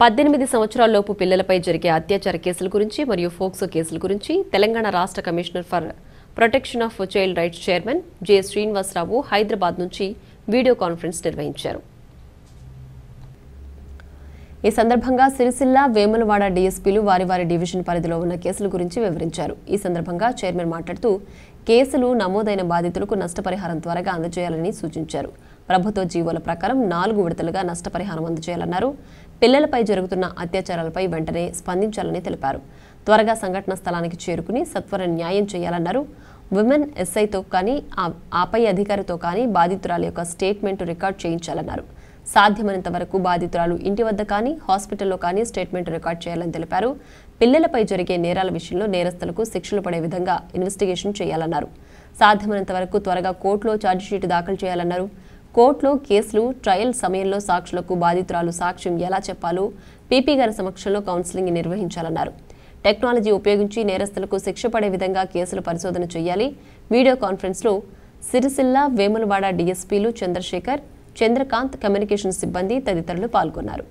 పద్దెనిమిది సంవత్సరాలలోపు పిల్లలపై జరిగే అత్యాచార కేసుల గురించి మరియు ఫోక్సో కేసుల గురించి తెలంగాణ రాష్ట్ర commissioner for protection of child rights chairman J Srinivasarao Hyderabad నుంచి వీడియో కాన్ఫరెన్స్ నిర్వహించారు ఈ సందర్భంగా సిరిసిల్ల వేములవాడ డీఎస్పీలు వారి వారి డివిజన్ పరిధిలో ఉన్న కేసుల గురించి వివరించారు ఈ సందర్భంగా చైర్మన్ మాట్లాడుతూ కేసులు నమోదైన బాధితులకు నష్టపరిహారం త్వరగా అందజేయాలని సూచించారు ప్రభుత్వ జీవోల ప్రకారం నాలుగు విడతలుగా నష్టపరిహారం అందజేయాలన్నారు పిల్లలపై జరుగుతున్న అత్యాచారాలపై వెంటనే స్పందించాలని తెలిపారు త్వరగా సంఘటన స్థలానికి చేరుకుని సత్వర న్యాయం చేయాలన్నారు విమెన్ ఎస్ఐతో కానీ ఆపై అధికారితో కానీ బాధితురాల యొక్క స్టేట్మెంట్ రికార్డ్ చేయించాలన్నారు సాధ్యమైనంత వరకు బాధితురాలు ఇంటి వద్ద కానీ హాస్పిటల్లో కానీ స్టేట్మెంట్ రికార్డ్ చేయాలని తెలిపారు పిల్లలపై జరిగే నేరాల విషయంలో నేరస్తులకు శిక్షలు పడే విధంగా ఇన్వెస్టిగేషన్ చేయాలన్నారు సాధ్యమైనంత వరకు త్వరగా కోర్టులో ఛార్జ్షీట్ దాఖలు చేయాలన్నారు కోర్టులో కేసులు ట్రయల్ సమయంలో సాక్షులకు బాధితురాలు సాక్ష్యం ఎలా చెప్పాలో పీపీ గారి సమక్షంలో కౌన్సిలింగ్ నిర్వహించాలన్నారు టెక్నాలజీ ఉపయోగించి నేరస్తులకు శిక్ష పడే విధంగా కేసులు పరిశోధన చేయాలి వీడియో కాన్ఫరెన్స్లో సిరిసిల్ల వేములవాడ డీఎస్పీలు చంద్రశేఖర్ చంద్రకాంత్ కమ్యూనికేషన్ సిబ్బంది తదితరులు పాల్గొన్నారు